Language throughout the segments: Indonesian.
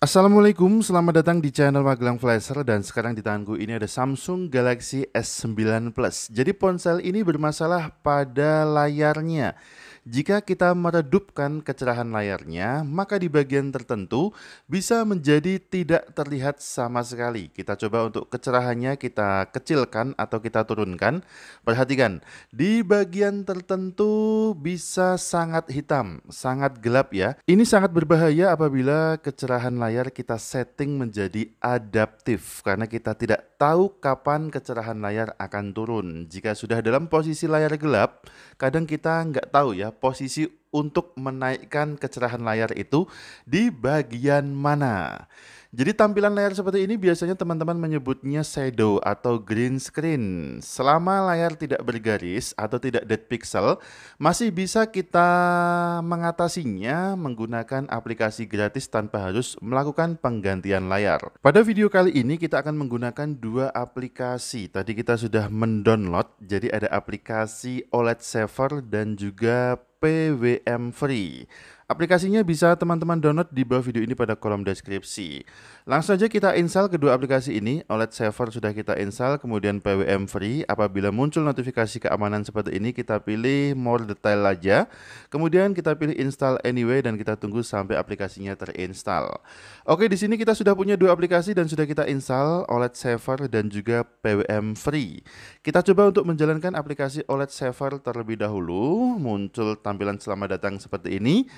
Assalamualaikum, selamat datang di channel Magelang Flasher dan sekarang di tanganku ini ada Samsung Galaxy S9 Plus. Jadi ponsel ini bermasalah pada layarnya. Jika kita meredupkan kecerahan layarnya, maka di bagian tertentu bisa menjadi tidak terlihat sama sekali. Kita coba untuk kecerahannya kita kecilkan atau kita turunkan. Perhatikan, di bagian tertentu bisa sangat hitam, sangat gelap ya. Ini sangat berbahaya apabila kecerahan layar kita setting menjadi adaptif karena kita tidak tahu kapan kecerahan layar akan turun. Jika sudah dalam posisi layar gelap, kadang kita nggak tahu ya posisi untuk menaikkan kecerahan layar itu di bagian mana. Jadi tampilan layar seperti ini biasanya teman-teman menyebutnya shadow atau green screen. Selama layar tidak bergaris atau tidak dead pixel, masih bisa kita mengatasinya menggunakan aplikasi gratis tanpa harus melakukan penggantian layar. Pada video kali ini kita akan menggunakan dua aplikasi. Tadi kita sudah mendownload, jadi ada aplikasi OLED Saver dan juga PWM Free Aplikasinya bisa teman-teman download di bawah video ini pada kolom deskripsi. Langsung aja kita install kedua aplikasi ini. OLED Server sudah kita install, kemudian PWM Free. Apabila muncul notifikasi keamanan seperti ini, kita pilih More Detail aja. Kemudian kita pilih Install Anyway dan kita tunggu sampai aplikasinya terinstall. Oke, di sini kita sudah punya dua aplikasi dan sudah kita install OLED Server dan juga PWM Free. Kita coba untuk menjalankan aplikasi OLED Server terlebih dahulu. Muncul tampilan selamat datang seperti ini.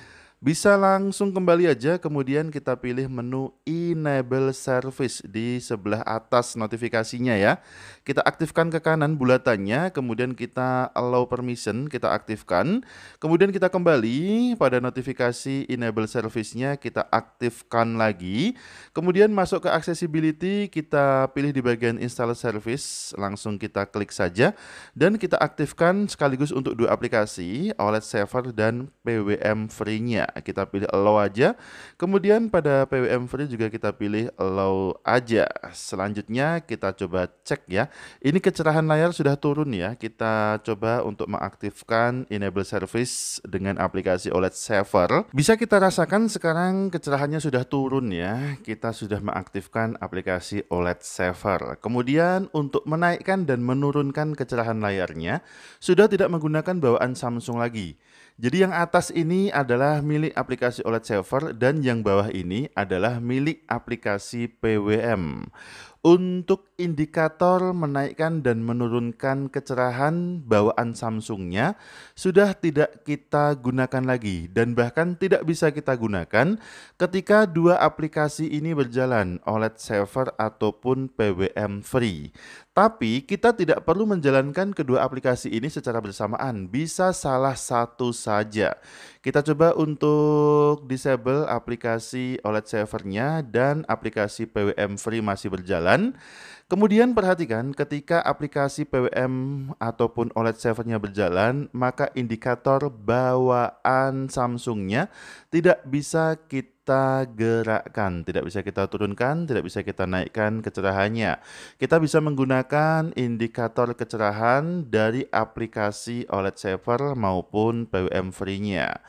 Bisa langsung kembali aja, kemudian kita pilih menu Enable Service di sebelah atas notifikasinya ya. Kita aktifkan ke kanan bulatannya, kemudian kita Allow Permission, kita aktifkan. Kemudian kita kembali pada notifikasi Enable Service-nya, kita aktifkan lagi. Kemudian masuk ke Accessibility, kita pilih di bagian Install Service, langsung kita klik saja. Dan kita aktifkan sekaligus untuk dua aplikasi, OLED Server dan PWM Free-nya kita pilih allow aja. Kemudian pada PWM free juga kita pilih allow aja. Selanjutnya kita coba cek ya. Ini kecerahan layar sudah turun ya. Kita coba untuk mengaktifkan enable service dengan aplikasi OLED Saver. Bisa kita rasakan sekarang kecerahannya sudah turun ya. Kita sudah mengaktifkan aplikasi OLED Saver. Kemudian untuk menaikkan dan menurunkan kecerahan layarnya sudah tidak menggunakan bawaan Samsung lagi. Jadi yang atas ini adalah milik aplikasi OLED Saver dan yang bawah ini adalah milik aplikasi PWM. Untuk indikator menaikkan dan menurunkan kecerahan bawaan Samsungnya sudah tidak kita gunakan lagi dan bahkan tidak bisa kita gunakan ketika dua aplikasi ini berjalan OLED Saver ataupun PWM Free. Tapi kita tidak perlu menjalankan kedua aplikasi ini secara bersamaan, bisa salah satu saja. Kita coba untuk disable aplikasi OLED Servernya dan aplikasi PWM Free masih berjalan. Kemudian perhatikan ketika aplikasi PWM ataupun OLED Servernya berjalan, maka indikator bawaan Samsungnya tidak bisa kita kita gerakkan, tidak bisa kita turunkan, tidak bisa kita naikkan kecerahannya. Kita bisa menggunakan indikator kecerahan dari aplikasi OLED Saver maupun PWM Free-nya.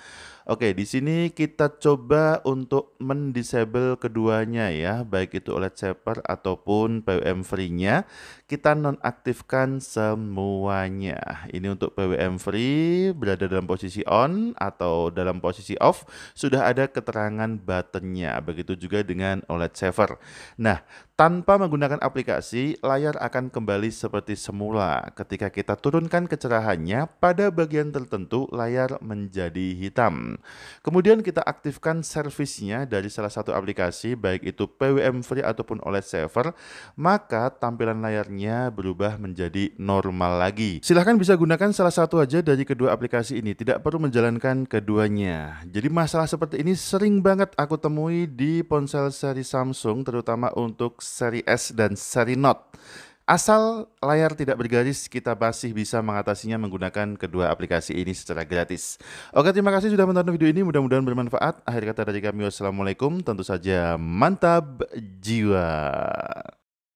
Oke, di sini kita coba untuk mendisable keduanya ya, baik itu OLED shaper ataupun PWM free-nya. Kita nonaktifkan semuanya. Ini untuk PWM free berada dalam posisi on atau dalam posisi off, sudah ada keterangan button-nya. Begitu juga dengan OLED shaper. Nah, tanpa menggunakan aplikasi, layar akan kembali seperti semula. Ketika kita turunkan kecerahannya, pada bagian tertentu layar menjadi hitam. Kemudian kita aktifkan servisnya dari salah satu aplikasi, baik itu PWM Free ataupun OLED Saver, maka tampilan layarnya berubah menjadi normal lagi. Silahkan bisa gunakan salah satu aja dari kedua aplikasi ini, tidak perlu menjalankan keduanya. Jadi masalah seperti ini sering banget aku temui di ponsel seri Samsung, terutama untuk seri S dan seri Note. Asal layar tidak bergaris, kita masih bisa mengatasinya menggunakan kedua aplikasi ini secara gratis. Oke, terima kasih sudah menonton video ini. Mudah-mudahan bermanfaat. Akhir kata dari kami, wassalamualaikum. Tentu saja mantap jiwa.